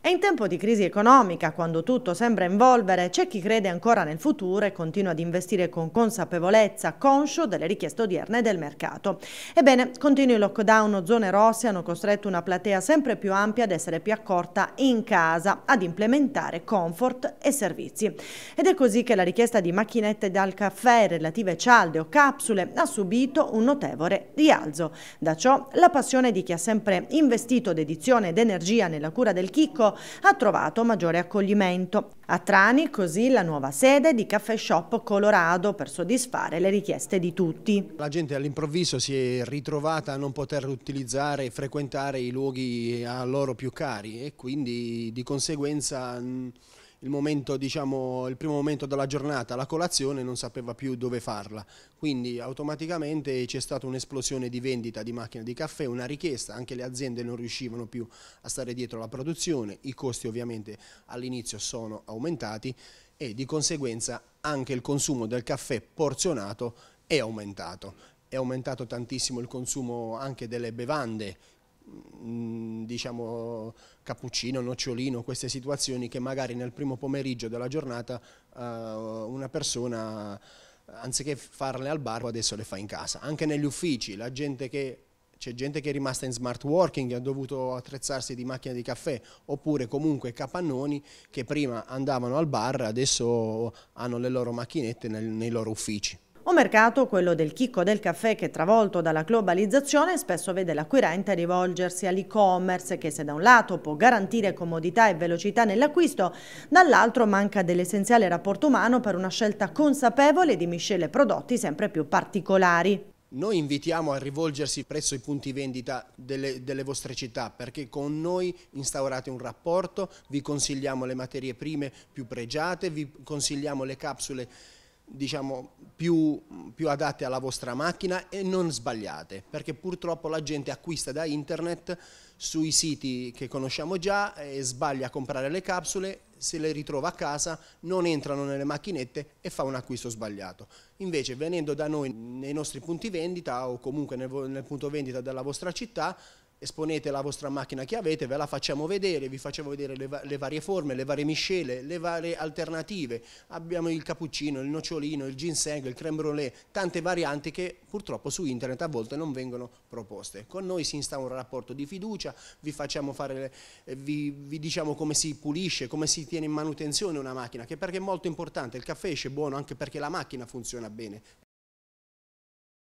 È in tempo di crisi economica, quando tutto sembra involvere, c'è chi crede ancora nel futuro e continua ad investire con consapevolezza, conscio delle richieste odierne del mercato. Ebbene, continui lockdown o zone rosse hanno costretto una platea sempre più ampia ad essere più accorta in casa, ad implementare comfort e servizi. Ed è così che la richiesta di macchinette dal caffè relative cialde o capsule ha subito un notevole rialzo. Da ciò la passione di chi ha sempre investito dedizione ed energia nella cura del chicco ha trovato maggiore accoglimento. A Trani così la nuova sede di Caffè Shop Colorado per soddisfare le richieste di tutti. La gente all'improvviso si è ritrovata a non poter utilizzare e frequentare i luoghi a loro più cari e quindi di conseguenza il, momento, diciamo, il primo momento della giornata, la colazione, non sapeva più dove farla. Quindi automaticamente c'è stata un'esplosione di vendita di macchine di caffè, una richiesta, anche le aziende non riuscivano più a stare dietro la produzione, i costi ovviamente all'inizio sono aumentati e di conseguenza anche il consumo del caffè porzionato è aumentato. È aumentato tantissimo il consumo anche delle bevande Mm, diciamo cappuccino, nocciolino, queste situazioni che magari nel primo pomeriggio della giornata eh, una persona anziché farle al bar adesso le fa in casa. Anche negli uffici, la gente che c'è gente che è rimasta in smart working, ha dovuto attrezzarsi di macchina di caffè, oppure comunque capannoni che prima andavano al bar, adesso hanno le loro macchinette nei loro uffici. Un mercato, quello del chicco del caffè, che travolto dalla globalizzazione spesso vede l'acquirente rivolgersi all'e-commerce che se da un lato può garantire comodità e velocità nell'acquisto, dall'altro manca dell'essenziale rapporto umano per una scelta consapevole di miscele prodotti sempre più particolari. Noi invitiamo a rivolgersi presso i punti vendita delle, delle, vostre città perché con noi instaurate un rapporto, vi consigliamo le materie prime più pregiate, vi consigliamo le capsule diciamo, più, più, adatte alla vostra macchina e non sbagliate, perché purtroppo la gente acquista da internet sui siti che conosciamo già e sbaglia a comprare le capsule, se le ritrova a casa non entrano nelle macchinette e fa un acquisto sbagliato. Invece venendo da noi nei nostri punti vendita o comunque nel, nel punto vendita della vostra città esponete la vostra macchina che avete, ve la facciamo vedere, vi facciamo vedere le, va le, varie forme, le varie miscele, le varie alternative. Abbiamo il cappuccino, il nocciolino, il ginseng, il creme brulee, tante varianti che purtroppo su internet a volte non vengono proposte. Con noi si instaura un rapporto di fiducia, vi, facciamo fare, eh, vi, vi diciamo come si pulisce, come si tiene in manutenzione una macchina, che perché è molto importante, il caffè esce buono anche perché la macchina funziona bene.